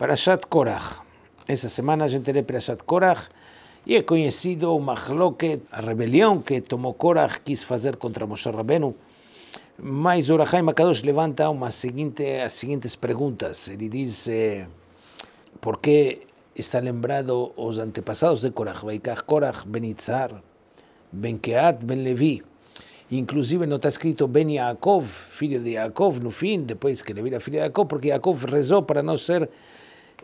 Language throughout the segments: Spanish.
Parashat Korach. Essa semana a gente lê Parashat Korach e é conhecido o Mahloket, a rebelião que tomou Korach quis fazer contra Moshe Rabenu. Mas o Rahai Makadosh levanta uma seguinte, as seguintes perguntas. Ele diz eh, por que está lembrado os antepassados de Korach, Vaikach Korach, Benitzar, Benkeat, Ben Levi. Inclusive não está escrito Ben Yaakov, filho de Yaakov, no fim, depois que ele vira filho de Yaakov, porque Yaakov rezou para não ser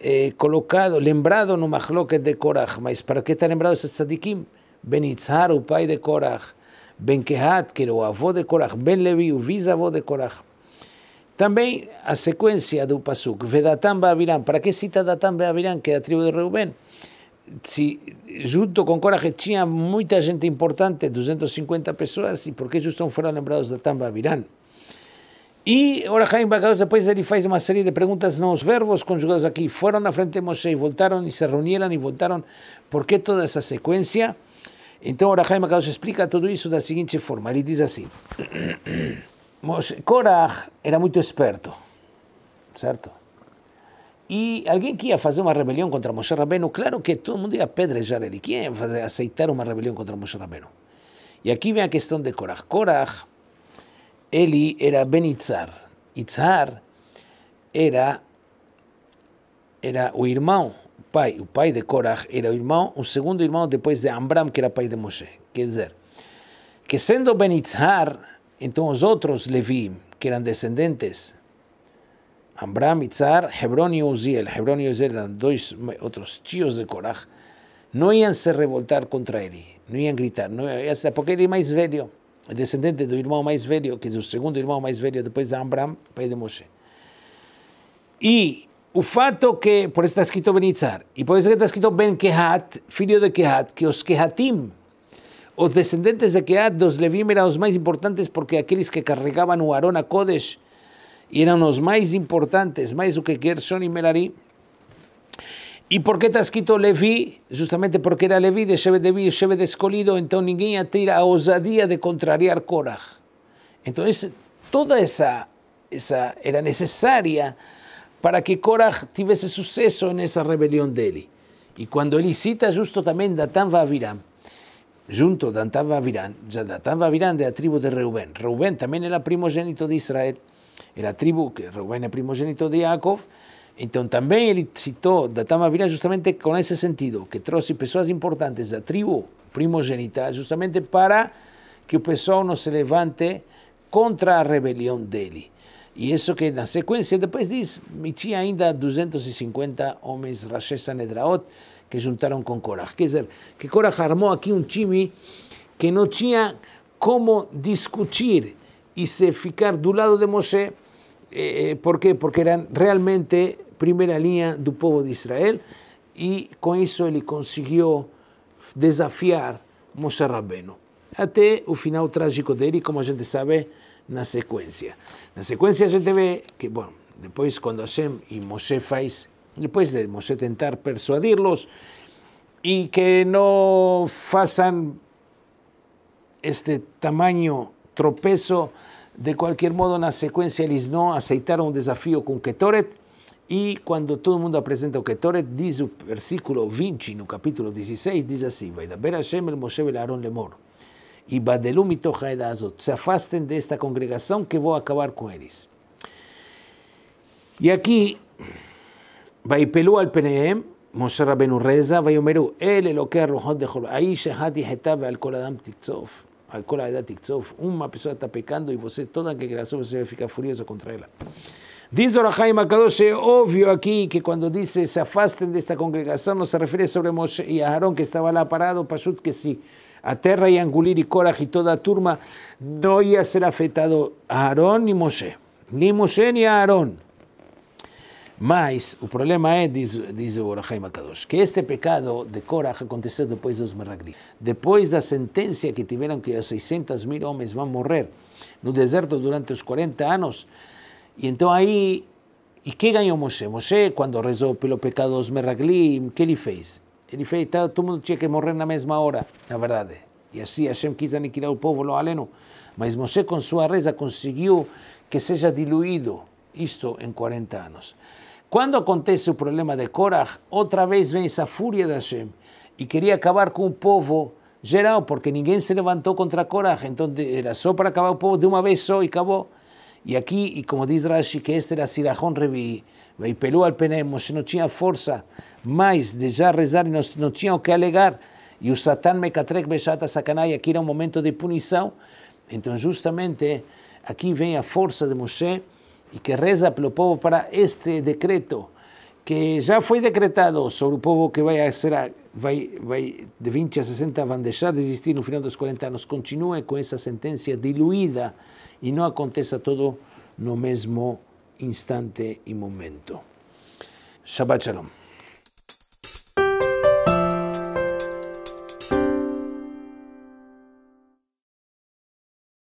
Eh, colocado, lembrado en un machloque de Korach. para qué está lembrado ese tzadikim? Ben Itzhar, pai de Korach. Ben Kehat, que avó de Korach. Ben Levi, uvisavó de Korach. También, a secuencia de Pasuk, Vedatam Babilán. Para qué cita Datam Babilán, que es la tribu de Reuben? Si junto con coraje tenía mucha gente importante, 250 personas, ¿y por qué justo fueron lembrados Datam Babilán? Y ahora Jaime después él hizo una serie de preguntas, los verbos conjugados aquí. Fueron a frente Moshe y voltaron y se reunieron y voltaron. ¿Por qué toda esa secuencia? Entonces ahora Jaime explica todo eso de la siguiente forma. Él dice así. Moshe, Korach era muy experto, ¿cierto? Y alguien que hacer una una rebelión contra Moshe Rabenu, claro que todo el mundo iba a él. ¿Quién iba a aceitar una rebelión contra Moshe Rabenu? Y aquí viene la cuestión de Korach. Korach Eli era Ben Itzar. Itzar era, era o irmão, o pai, o pai de Korah era o irmão, o segundo irmão depois de Amram, que era pai de Moshe. Quer dizer, que sendo Ben Itzar, então os outros Levim, que eram descendentes, Amram, Itzar, Hebron e Uziel, Hebron e Uziel eram dois outros tios de Korah, não iam se revoltar contra ele, não iam gritar, não iam, porque ele é mais velho descendente do irmão mais velho, quer dizer, o segundo irmão mais velho depois de Amram, pai de Moshe. E o fato que, por isso está escrito Benitzar, e por isso que está escrito Ben Kehat, filho de Kehat, que os Kehatim, os descendentes de Kehat, dos Levim, eram os mais importantes porque aqueles que carregavam o Arona Kodesh eram os mais importantes, mais do que Gershon e Merari. ¿Y por qué te has escrito Leví? Justamente porque era Leví de Shebet Shebe de escolido, entonces ninguna tira la osadía de contrariar Korah. Entonces, toda esa, esa era necesaria para que Korah tuviese suceso en esa rebelión de Eli. Y cuando Eli cita justo también Datán Vavirán, junto a Datán ya Datán Vavirán de la tribu de Reubén. Reubén también era primogénito de Israel, era tribu que Reuben era primogénito de Jacob. Entonces también él citó Datama Vila justamente con ese sentido, que trajo personas importantes de la tribu primogénita justamente para que el pessoal no se levante contra la rebelión de él. Y eso que en la secuencia después dice, tenía ainda 250 hombres Rashesa Sanedraot que juntaron con Korah. Quiere decir que Korah armó aquí un chimi que no tenía cómo discutir y se ficar do lado de Moshe. Eh, eh, ¿Por qué? Porque eran realmente primera línea del povo de Israel y con eso él consiguió desafiar Moshe Rabbeinu. Até o final trágico dele, como a gente sabe, na secuencia la secuencia a gente ve que, bueno después cuando Hashem y Moshe faz, depois de Moshe intentar persuadirlos y que no façam este tamaño tropezo de cualquier modo na secuencia eles no un un desafío con Ketoret, y cuando todo el mundo apresenta o que diz o versículo 20, no capítulo 16, diz assim: da Hashem el Moshe el Aaron Lemor, e Badelu mitocha edazot, se de desta congregação que vou acabar com eles. E aqui, pelu al Peneem, Moshe Rabenu reza, omeru, ele Eloquei Rohot de Jor, Aish Hadi Hetav al Koladam Adam al Kol Adam Tiktsof, uma pessoa está pecando e você, toda a congregação, você vai ficar furioso contra ela. Diz o Akadosh, é óbvio aqui que quando diz se afastem desta congregação, não se refere sobre Moshe e Aharon, que estava lá parado, Pashut, que se a terra e Angulir e Korach e toda a turma, não ia ser afetado Aharon e Moshe. Nem Moshe nem Aharon. Mas o problema é, diz, diz o Orahaim Akadosh, que este pecado de Korach aconteceu depois dos meragli. Depois da sentença que tiveram que os 600 mil homens vão morrer no deserto durante os 40 anos, e então aí e que ganhou Moshe? Moshe, rezou pelo pelos pecados Meraglim, que ele fez Ele fez, todo mundo tinha que morrer na mesma hora, na verdade. E eh. assim Hashem quis aniquilar o povo, lo aleno. Mas Moshe, com sua reza, conseguiu que seja diluído isto em 40 anos. Quando acontece o problema de Korah, outra vez vem essa fúria de Hashem e queria acabar com o povo geral, porque ninguém se levantou contra Korah, então era só para acabar o povo de uma vez só e acabou. E aqui, e como diz Rashi, que este era Sirachon Revi, e pelou al penemos, não tinha força mais de já rezar e não, não tinha o que alegar. E o Satan Mecatrek Bechata Sacanai, aqui era um momento de punição. Então, justamente, aqui vem a força de Moshe e que reza pelo povo para este decreto que ya fue decretado sobre o povo que vai, a vai, de 20 a 60 a deixar de existir no final dos 40 anos, con com essa sentencia diluída e não todo todo no mesmo instante y momento. Shabbat Shalom.